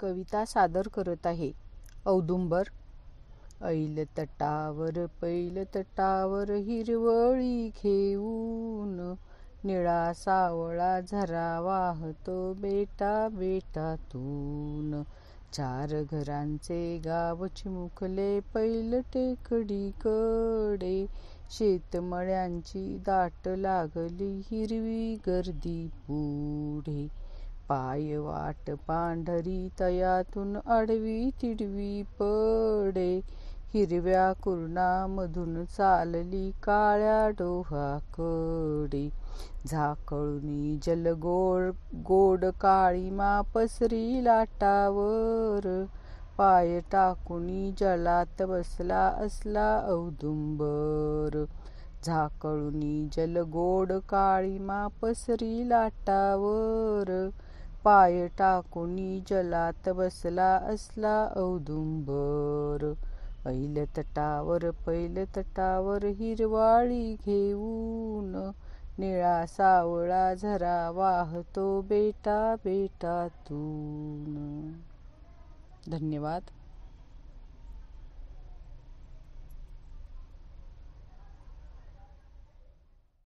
कविता सादर करत आहे औदुंबर ऐल तटावर पैल तटावर हिरवळी घेऊन निळा सावळा झरा वाहतो बेटा बेटा तून चार घरांचे गाव चिमुखले पैल टेकडीकडे शेतमळ्यांची दाट लागली हिरवी गर्दी पुढे पाय वाट पांढरी तयातून अडवी तिडवी पडे हिरव्या मधून चालली काळ्या डोहाकडे झाकळुनी जलगोळ गोड काळीमा पसरी लाटावर पाय टाकुनी जलात बसला असला औदुंबर झाकळुनी जलगोड काळीमा पसरी लाटावर पाय टाकुनी जलात बसला असला औदुंबर पहिल तटावर पहिल तटावर हिरवाळी घेऊन निळा सावळा झरा वाहतो बेटा बेटा बेटातून धन्यवाद